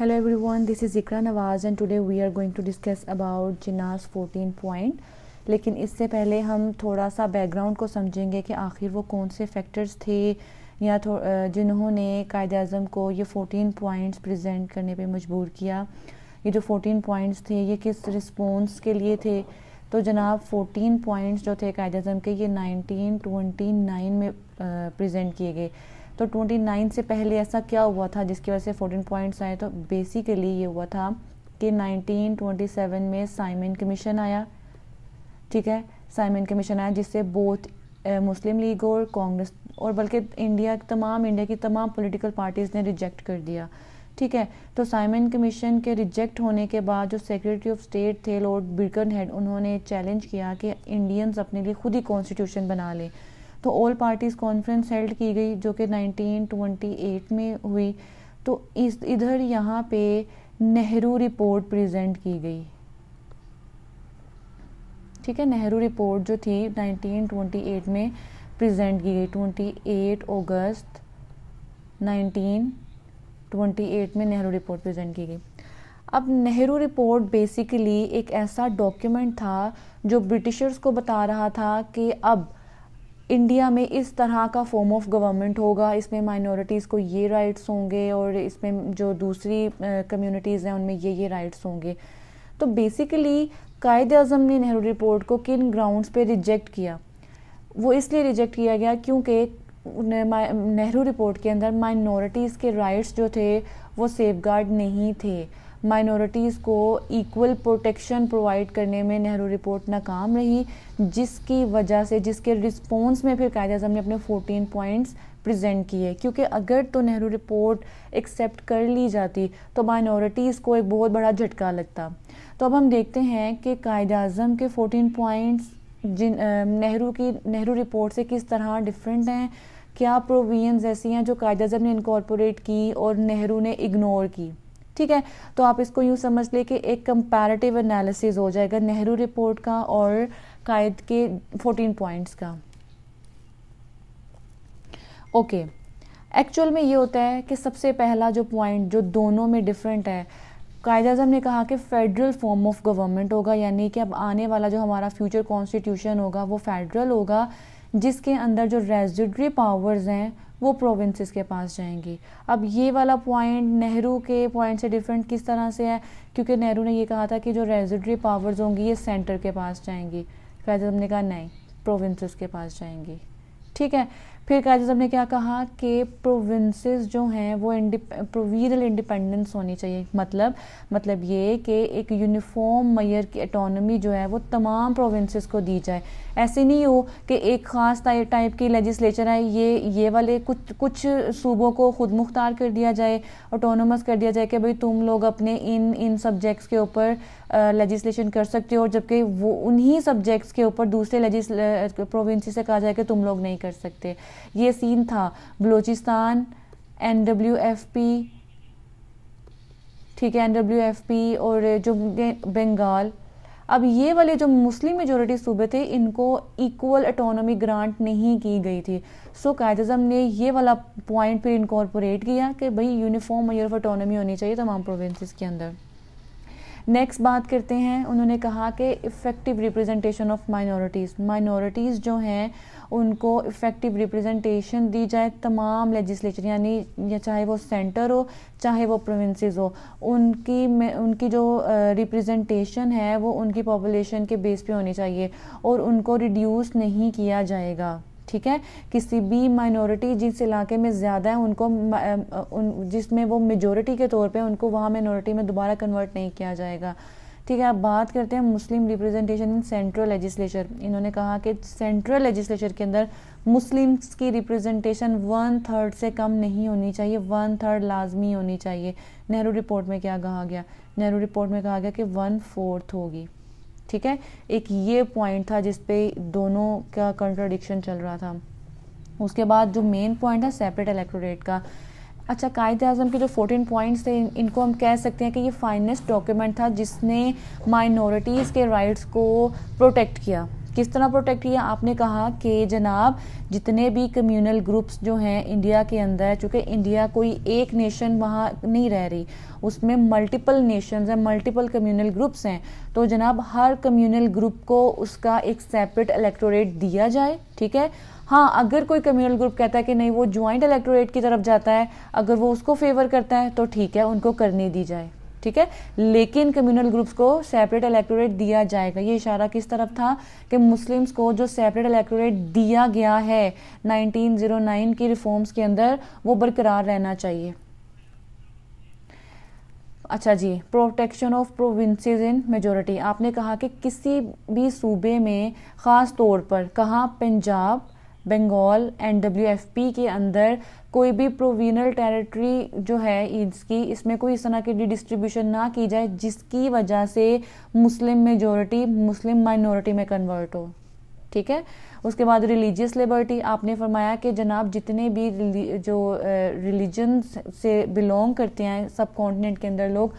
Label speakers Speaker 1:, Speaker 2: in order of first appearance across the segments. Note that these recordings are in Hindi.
Speaker 1: hello everyone this is Iqra Nawaz and today we are going to discuss about Jinnah's 14 point लेकिन इससे पहले हम थोड़ा सा बैकग्राउंड को समझेंगे कि आखिर वो कौन से फैक्टर्स थे या जिन्होंने कायद अजम को ये 14 पॉइंट्स प्रेजेंट करने पे मजबूर किया ये जो 14 पॉइंट्स थे ये किस रिस्पॉन्स के लिए थे तो जनाब 14 पॉइंट्स जो थे कायद अजम के ये 1929 में प्रेजेंट किए गए तो 29 से पहले ऐसा क्या हुआ था जिसकी वजह से 14 पॉइंट्स आए तो बेसिकली ये हुआ था कि 1927 में साइमन कमीशन आया ठीक है साइमन कमीशन आया जिससे बोथ मुस्लिम लीग और कांग्रेस और बल्कि इंडिया तमाम इंडिया की तमाम पॉलिटिकल पार्टीज़ ने रिजेक्ट कर दिया ठीक है तो साइमन कमीशन के रिजेक्ट होने के बाद जो सेक्रेटरी ऑफ स्टेट थे लॉर्ड बिर्कन हेड उन्होंने चैलेंज किया कि इंडियंस अपने लिए खुद ही कॉन्स्टिट्यूशन बना लें तो ऑल पार्टीज़ कॉन्फ्रेंस हेल्ड की गई जो कि 1928 में हुई तो इस इधर यहाँ पे नेहरू रिपोर्ट प्रेजेंट की गई ठीक है नेहरू रिपोर्ट जो थी 1928 में प्रेजेंट की गई 28 अगस्त 1928 में नेहरू रिपोर्ट प्रेजेंट की गई अब नेहरू रिपोर्ट बेसिकली एक ऐसा डॉक्यूमेंट था जो ब्रिटिशर्स को बता रहा था कि अब इंडिया में इस तरह का फॉर्म ऑफ गवर्नमेंट होगा इसमें माइनॉरिटीज़ को ये राइट्स होंगे और इसमें जो दूसरी कम्युनिटीज़ हैं उनमें ये ये राइट्स होंगे तो बेसिकली कायद अजम ने नेहरू रिपोर्ट को किन ग्राउंड्स पे रिजेक्ट किया वो इसलिए रिजेक्ट किया गया क्योंकि नेहरू रिपोर्ट के अंदर माइनॉरिटीज़ के राइट्स जो थे वो सेफ नहीं थे माइनॉरिटीज़ को इक्वल प्रोटेक्शन प्रोवाइड करने में नेहरू रिपोर्ट नाकाम रही जिसकी वजह से जिसके रिस्पॉन्स में फिर कायद अजम ने अपने 14 पॉइंट्स प्रेजेंट किए क्योंकि अगर तो नेहरू रिपोर्ट एक्सेप्ट कर ली जाती तो माइनॉरिटीज़ को एक बहुत बड़ा झटका लगता तो अब हम देखते हैं कि कायद अजम के फ़ोटीन पॉइंट्स जिन नेहरू की नेहरू रिपोर्ट से किस तरह डिफरेंट हैं क्या प्रोविजंस ऐसी हैं जो कायद अजम ने इनकॉर्पोरेट की और नेहरू ने इग्नोर की ठीक है तो आप इसको यूँ समझ लें कि एक कंपैरेटिव एनालिसिस हो जाएगा नेहरू रिपोर्ट का और कायद के 14 पॉइंट्स का ओके एक्चुअल में ये होता है कि सबसे पहला जो पॉइंट जो दोनों में डिफरेंट है कायद अजम ने कहा कि फेडरल फॉर्म ऑफ गवर्नमेंट होगा यानी कि अब आने वाला जो हमारा फ्यूचर कॉन्स्टिट्यूशन होगा वो फेडरल होगा जिसके अंदर जो रेजिडरी पावर्स हैं वो प्रोविंसेस के पास जाएंगी अब ये वाला पॉइंट नेहरू के पॉइंट से डिफरेंट किस तरह से है क्योंकि नेहरू ने ये कहा था कि जो रेजिडरी पावर्स होंगी ये सेंटर के पास जाएंगी फैज हमने कहा नहीं प्रोविंसेस के पास जाएंगी ठीक है फिर काजिज ने क्या कहा कि प्रोविंसेस जो हैं वो प्रोविजनल इंडिपेंडेंस होनी चाहिए मतलब मतलब ये कि एक यूनिफॉर्म मैयर की अटोनमी जो है वो तमाम प्रोविंसेस को दी जाए ऐसे नहीं हो कि एक ख़ास टाइप की लेजिस्लेचर है ये ये वाले कुछ कुछ सूबों को खुद मुख्तार कर दिया जाए ऑटोनमस कर दिया जाए कि भाई तुम लोग अपने इन इन सब्जेक्ट्स के ऊपर लेजिस्लेशन कर सकते हो जबकि वो उन्हीं सब्जेक्ट्स के ऊपर दूसरे प्रोविंस से कहा जाए कि तुम लोग नहीं कर सकते ये सीन था Balochistan N W F P ठीक है एन डब्ल्यू एफ पी और जो बंगाल अब ये वाले जो मुस्लिम मेजोरिटी सूबे थे इनको इक्वल अटोनॉमी ग्रांट नहीं की गई थी सो कायद अजम ने ये वाला पॉइंट फिर इनकॉर्पोरेट किया कि भाई यूनिफॉर्म मेयर ऑफ अटोनॉमी होनी चाहिए तमाम प्रोविंसेस के अंदर नेक्स्ट बात करते हैं उन्होंने कहा कि effective representation of minorities minorities जो हैं उनको इफ़ेक्टिव रिप्रेजेंटेशन दी जाए तमाम लेजिस्लेचर यानी या चाहे वो सेंटर हो चाहे वो प्रोविंसेस हो उनकी उनकी जो रिप्रेजेंटेशन है वो उनकी पॉपुलेशन के बेस पे होनी चाहिए और उनको रिड्यूस नहीं किया जाएगा ठीक है किसी भी माइनॉरिटी जिस इलाके में ज़्यादा है उनको उन जिसमें वो मेजोरिटी के तौर पे उनको वहाँ माइनॉरिटी में दोबारा कन्वर्ट नहीं किया जाएगा ठीक है अब बात करते हैं Muslim representation in central legislature इन्होंने कहा कि सेंट्रल लेजिस्लेचर के अंदर मुस्लिम्स की रिप्रेजेंटेशन वन थर्ड से कम नहीं होनी चाहिए वन थर्ड लाजमी होनी चाहिए नेहरू रिपोर्ट में क्या कहा गया नेहरू रिपोर्ट में कहा गया कि वन फोर्थ होगी ठीक है एक ये पॉइंट था जिसपे दोनों का कंट्राडिक्शन चल रहा था उसके बाद जो मेन पॉइंट था सेपरेट इलेक्टोरेट का अच्छा कायद अजम के जो 14 पॉइंट्स थे इनको हम कह सकते हैं कि ये फाइनेस्ट डॉक्यूमेंट था जिसने माइनॉरिटीज़ के राइट्स को प्रोटेक्ट किया किस तरह प्रोटेक्ट किया आपने कहा कि जनाब जितने भी कम्युनल ग्रुप्स जो हैं इंडिया के अंदर चूँकि इंडिया कोई एक नेशन वहाँ नहीं रह रही उसमें मल्टीपल नेशन हैं मल्टीपल कम्युनल ग्रुप्स हैं तो जनाब हर कम्युनल ग्रुप को उसका एक सेपरेट इलेक्टोरेट दिया जाए ठीक है हाँ अगर कोई कम्युनल ग्रुप कहता है कि नहीं वो ज्वाइंट इलेक्टोरेट की तरफ जाता है अगर वो उसको फेवर करता है तो ठीक है उनको करने दी जाए ठीक है लेकिन कम्युनल ग्रुप्स को सेपरेट इलेक्टोरेट दिया जाएगा ये इशारा किस तरफ था कि मुस्लिम्स को जो सेपरेट इलेक्टोरेट दिया गया है 1909 की रिफॉर्म्स के अंदर वो बरकरार रहना चाहिए अच्छा जी protection of provinces in majority आपने कहा कि किसी भी सूबे में ख़ास तौर पर कहा पंजाब बंगाल एंड डब्ल्यू के अंदर कोई भी प्रोविनल टेरिटरी जो है ईड्स की इसमें कोई इस तरह की डिस्ट्रीब्यूशन ना की जाए जिसकी वजह से मुस्लिम मेजोरिटी मुस्लिम माइनॉरिटी में कन्वर्ट हो ठीक है उसके बाद रिलीजियस लिबर्टी आपने फरमाया कि जनाब जितने भी जो रिलीजन से बिलोंग करते हैं सब कॉन्टिनेंट के अंदर लोग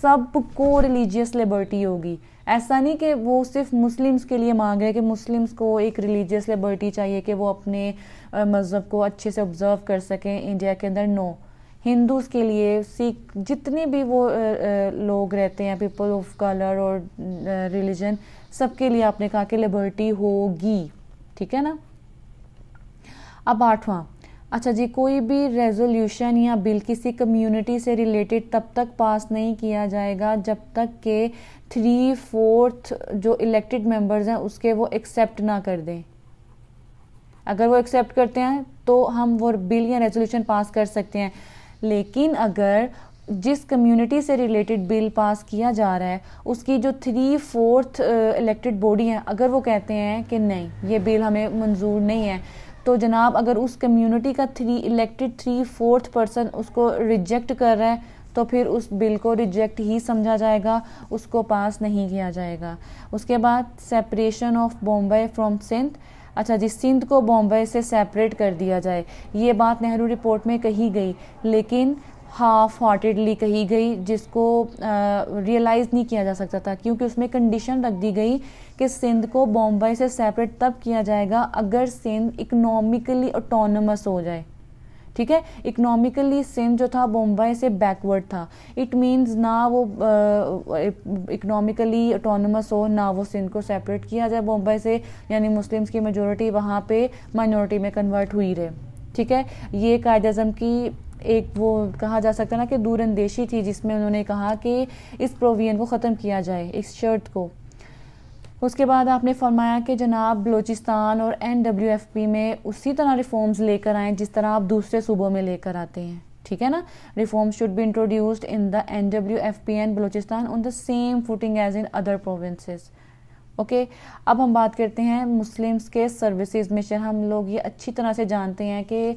Speaker 1: सबको रिलीजियस लिबर्टी होगी ऐसा नहीं कि वो सिर्फ मुस्लिम्स के लिए मांग रहे कि मुस्लिम्स को एक रिलीजियस लिबर्टी चाहिए कि वो अपने मज़हब को अच्छे से ऑब्ज़र्व कर सकें इंडिया के अंदर नो हिंदूज़ के लिए सिख जितने भी वो लोग रहते हैं पीपल ऑफ कलर और रिलीजन सबके लिए आपने कहा कि लिबर्टी होगी ठीक है ना अब आठवां अच्छा जी कोई भी रेजोल्यूशन या बिल किसी कम्युनिटी से रिलेटेड तब तक पास नहीं किया जाएगा जब तक के थ्री फोर्थ जो इलेक्टेड मेंबर्स हैं उसके वो एक्सेप्ट ना कर दें अगर वो एक्सेप्ट करते हैं तो हम वो बिल या रेजोल्यूशन पास कर सकते हैं लेकिन अगर जिस कम्युनिटी से रिलेटेड बिल पास किया जा रहा है उसकी जो थ्री फोर्थ इलेक्टेड बॉडी है अगर वो कहते हैं कि नहीं ये बिल हमें मंजूर नहीं है तो जनाब अगर उस कम्युनिटी का three elected three fourth person उसको रिजेक्ट कर रहा है तो फिर उस बिल को रिजेक्ट ही समझा जाएगा उसको पास नहीं किया जाएगा उसके बाद separation of Bombay from Sindh अच्छा जी सिंध को बॉम्बे से सेपरेट कर दिया जाए ये बात नेहरू रिपोर्ट में कही गई लेकिन हाफ हार्टेडली कही गई जिसको रियलाइज़ नहीं किया जा सकता था क्योंकि उसमें कंडीशन रख दी गई कि सिंध को बॉम्बे से सेपरेट तब किया जाएगा अगर सिंध इकोनॉमिकली ऑटोनमस हो जाए ठीक है इकोनॉमिकली सिंध जो था बम्बई से बैकवर्ड था इट मींस ना वो इकोनॉमिकली ऑटोनमस हो ना वो सिंध को सेपरेट किया जाए बम्बई से यानी मुस्लिम्स की मेजोरिटी वहाँ पे माइनॉरिटी में कन्वर्ट हुई रहे ठीक है ये कायद अजम की एक वो कहा जा सकता है ना कि दूरंदेशी थी जिसमें उन्होंने कहा कि इस प्रोविजन को ख़त्म किया जाए इस शर्त को उसके बाद आपने फरमाया कि जनाब बलोचिस्तान और एन डब्ल्यू एफ़ पी में उसी तरह रिफॉर्म्स लेकर आएँ जिस तरह आप दूसरे सूबों में लेकर आते हैं ठीक है ना reform should be introduced in the N W F P and Balochistan on the same footing as in other provinces okay अब हम बात करते हैं मुस्लिम्स के सर्विसेज मिशन हम लोग ये अच्छी तरह से जानते हैं कि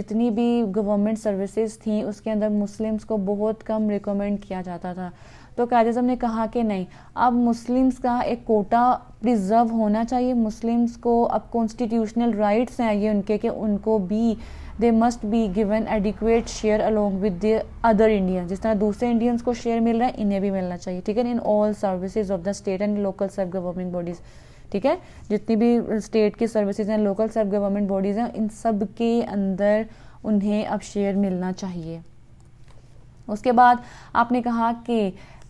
Speaker 1: जितनी भी गवर्नमेंट सर्विसेज थी उसके अंदर मुस्लिम्स को बहुत कम रिकमेंड किया जाता था तो कादिज़म ने कहा कि नहीं अब मुस्लिम्स का एक कोटा प्रिजर्व होना चाहिए मुस्लिम्स को अब कॉन्स्टिट्यूशनल राइट्स हैं ये उनके कि उनको भी they must be given adequate share along with the other Indian जिस तरह दूसरे इंडियंस को शेयर मिल रहा है इन्हें भी मिलना चाहिए ठीक है in all services of the state and local self government bodies ठीक है जितनी भी स्टेट की सर्विसेज हैं लोकल सेल्फ गवर्नमेंट बॉडीज़ हैं इन सब के अंदर उन्हें अब शेयर मिलना चाहिए उसके बाद आपने कहा कि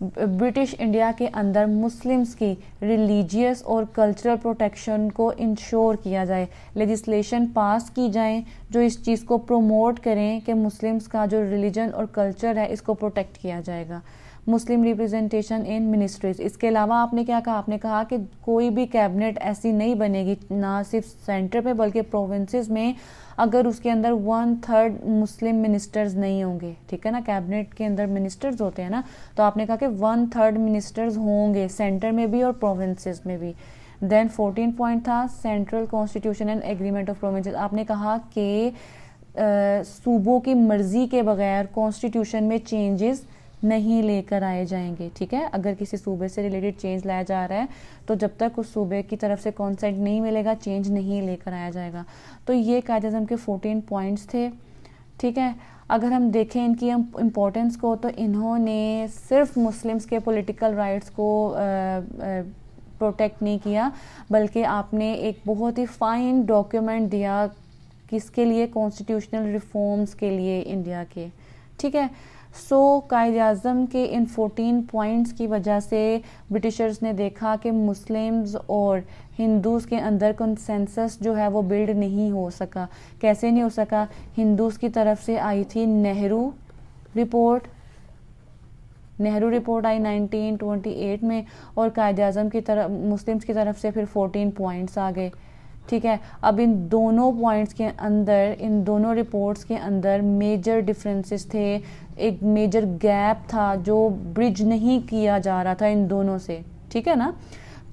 Speaker 1: ब्रिटिश इंडिया के अंदर मुस्लिम्स की रिलीजियस और कल्चरल प्रोटेक्शन को इंश्योर किया जाए लेजिस्लेशन पास की जाए जो इस चीज़ को प्रोमोट करें कि मुस्लिम्स का जो रिलीजन और कल्चर है इसको प्रोटेक्ट किया जाएगा मुस्लिम रिप्रेजेंटेशन इन मिनिस्ट्रीज इसके अलावा आपने क्या कहा आपने कहा कि कोई भी कैबिनेट ऐसी नहीं बनेगी ना सिर्फ सेंटर पे बल्कि प्रोविंसेस में अगर उसके अंदर वन थर्ड मुस्लिम मिनिस्टर्स नहीं होंगे ठीक है ना कैबिनेट के अंदर मिनिस्टर्स होते हैं ना तो आपने कहा कि वन थर्ड मिनिस्टर्स होंगे सेंटर में भी और प्रोविंसेस में भी देन फोर्टीन पॉइंट था central constitution and agreement of provinces आपने कहा कि सूबों की मर्जी के बगैर कॉन्स्टिट्यूशन में चेंजेस नहीं लेकर आए जाएंगे ठीक है अगर किसी सूबे से रिलेटेड चेंज लाया जा रहा है तो जब तक उस सूबे की तरफ से कॉन्सेंट नहीं मिलेगा चेंज नहीं लेकर आया जाएगा तो ये कायद अजम के फोर्टीन पॉइंट्स थे ठीक है अगर हम देखें इनकी इम्पोर्टेंस को तो इन्होंने सिर्फ मुस्लिम्स के पॉलिटिकल राइट्स को प्रोटेक्ट नहीं किया बल्कि आपने एक बहुत ही फाइन डॉक्यूमेंट दिया किसके लिए कॉन्स्टिट्यूशनल रिफॉर्म्स के लिए इंडिया के ठीक है सो कायद अजम के इन 14 पॉइंट्स की वजह से ब्रिटिशर्स ने देखा कि मुस्लिम्स और हिंदूज़ के अंदर कंसेंसस जो है वो बिल्ड नहीं हो सका कैसे नहीं हो सका हिंदूज़ की तरफ से आई थी नेहरू रिपोर्ट नेहरू रिपोर्ट आई 1928 में और कायद अजम की तरफ मुस्लिम्स की तरफ से फिर 14 पॉइंट्स आ गए ठीक है अब इन दोनों पॉइंट्स के अंदर इन दोनों रिपोर्ट्स के अंदर मेजर डिफरेंसेस थे एक मेजर गैप था जो ब्रिज नहीं किया जा रहा था इन दोनों से ठीक है ना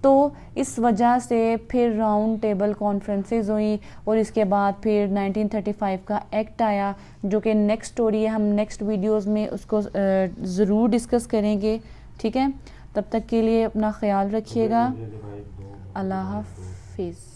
Speaker 1: तो इस वजह से फिर राउंड टेबल कॉन्फ्रेंसेस हुई और इसके बाद फिर 1935 का एक्ट आया जो कि नेक्स्ट स्टोरी है हम नेक्स्ट वीडियोस में उसको ज़रूर डिस्कस करेंगे ठीक है तब तक के लिए अपना ख्याल रखिएगा अल्लाह हाफिज़